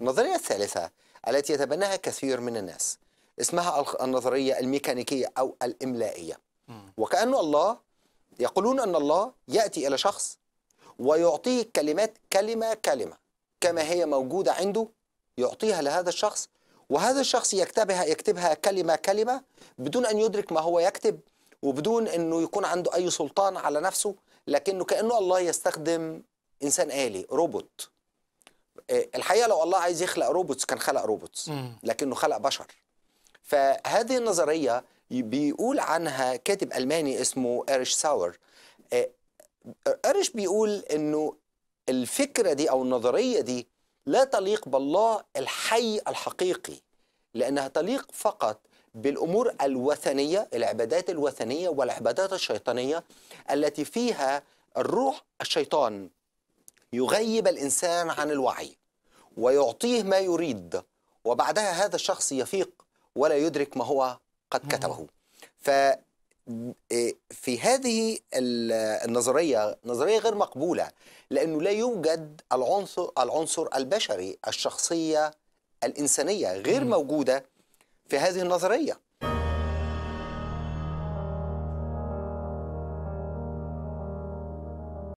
النظرية الثالثة التي يتبناها كثير من الناس اسمها النظرية الميكانيكية أو الإملائية وكأن الله يقولون أن الله يأتي إلى شخص ويعطيه كلمات كلمة كلمة كما هي موجودة عنده يعطيها لهذا الشخص وهذا الشخص يكتبها يكتبها كلمة كلمة بدون أن يدرك ما هو يكتب وبدون أنه يكون عنده أي سلطان على نفسه لكنه كأنه الله يستخدم إنسان آلي روبوت آه، الحقيقه لو الله عايز يخلق روبوتس كان خلق روبوتس لكنه خلق بشر فهذه النظريه بيقول عنها كاتب الماني اسمه اريش ساور آه، اريش بيقول انه الفكره دي او النظريه دي لا تليق بالله الحي الحقيقي لانها تليق فقط بالامور الوثنيه العبادات الوثنيه والعبادات الشيطانيه التي فيها الروح الشيطان يغيب الإنسان عن الوعي ويعطيه ما يريد وبعدها هذا الشخص يفيق ولا يدرك ما هو قد كتبه ف إيه، في هذه النظرية نظرية غير مقبولة لأنه لا يوجد العنصر, العنصر البشري الشخصية الإنسانية غير موجودة في هذه النظرية